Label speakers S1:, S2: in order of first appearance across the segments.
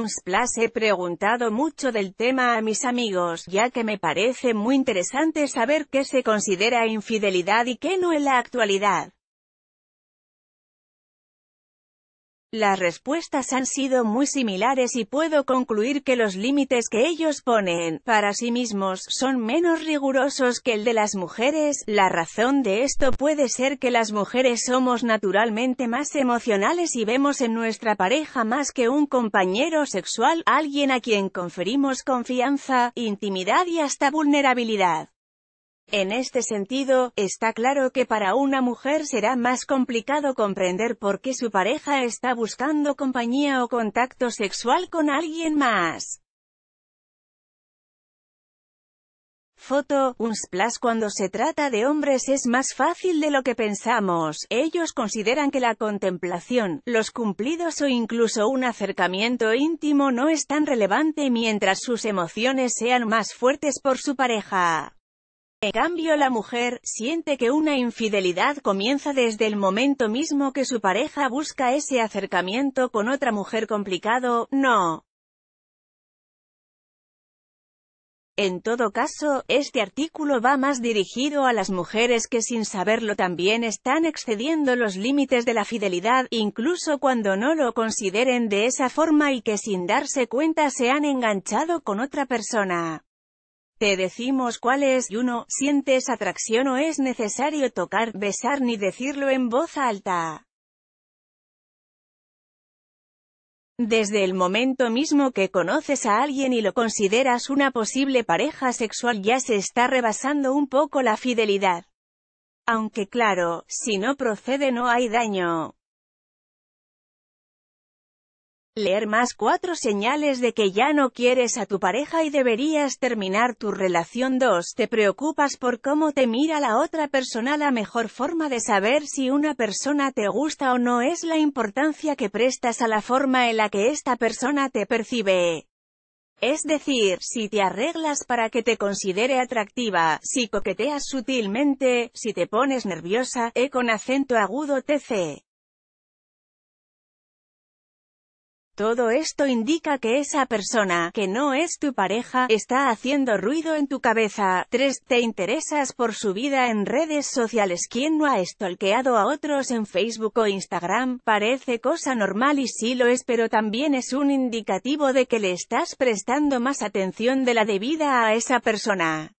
S1: Unsplash he preguntado mucho del tema a mis amigos, ya que me parece muy interesante saber qué se considera infidelidad y qué no en la actualidad. Las respuestas han sido muy similares y puedo concluir que los límites que ellos ponen para sí mismos son menos rigurosos que el de las mujeres. La razón de esto puede ser que las mujeres somos naturalmente más emocionales y vemos en nuestra pareja más que un compañero sexual, alguien a quien conferimos confianza, intimidad y hasta vulnerabilidad. En este sentido, está claro que para una mujer será más complicado comprender por qué su pareja está buscando compañía o contacto sexual con alguien más. Foto, un splash cuando se trata de hombres es más fácil de lo que pensamos, ellos consideran que la contemplación, los cumplidos o incluso un acercamiento íntimo no es tan relevante mientras sus emociones sean más fuertes por su pareja. En cambio la mujer, siente que una infidelidad comienza desde el momento mismo que su pareja busca ese acercamiento con otra mujer complicado, no. En todo caso, este artículo va más dirigido a las mujeres que sin saberlo también están excediendo los límites de la fidelidad, incluso cuando no lo consideren de esa forma y que sin darse cuenta se han enganchado con otra persona. Te decimos cuál es y uno, sientes atracción o es necesario tocar, besar ni decirlo en voz alta. Desde el momento mismo que conoces a alguien y lo consideras una posible pareja sexual ya se está rebasando un poco la fidelidad. Aunque claro, si no procede no hay daño. Leer más cuatro señales de que ya no quieres a tu pareja y deberías terminar tu relación 2. Te preocupas por cómo te mira la otra persona. La mejor forma de saber si una persona te gusta o no es la importancia que prestas a la forma en la que esta persona te percibe. Es decir, si te arreglas para que te considere atractiva, si coqueteas sutilmente, si te pones nerviosa, e con acento agudo tc. Todo esto indica que esa persona, que no es tu pareja, está haciendo ruido en tu cabeza. 3. Te interesas por su vida en redes sociales. Quien no ha estolqueado a otros en Facebook o Instagram? Parece cosa normal y sí lo es, pero también es un indicativo de que le estás prestando más atención de la debida a esa persona.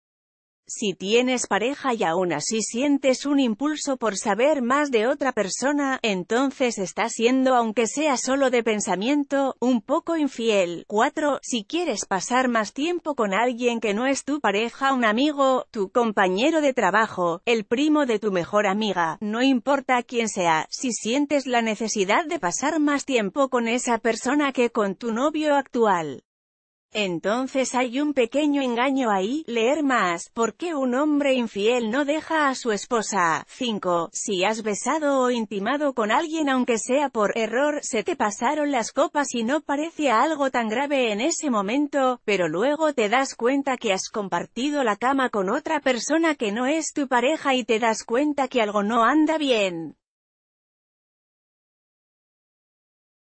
S1: Si tienes pareja y aún así sientes un impulso por saber más de otra persona, entonces estás siendo, aunque sea solo de pensamiento, un poco infiel. 4. Si quieres pasar más tiempo con alguien que no es tu pareja, un amigo, tu compañero de trabajo, el primo de tu mejor amiga, no importa quién sea, si sientes la necesidad de pasar más tiempo con esa persona que con tu novio actual, entonces hay un pequeño engaño ahí, leer más, ¿por qué un hombre infiel no deja a su esposa? 5. Si has besado o intimado con alguien aunque sea por error, se te pasaron las copas y no parece algo tan grave en ese momento, pero luego te das cuenta que has compartido la cama con otra persona que no es tu pareja y te das cuenta que algo no anda bien.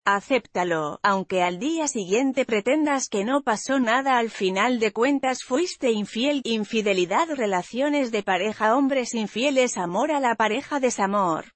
S1: Acéptalo, aunque al día siguiente pretendas que no pasó nada al final de cuentas fuiste infiel, infidelidad relaciones de pareja hombres infieles amor a la pareja desamor.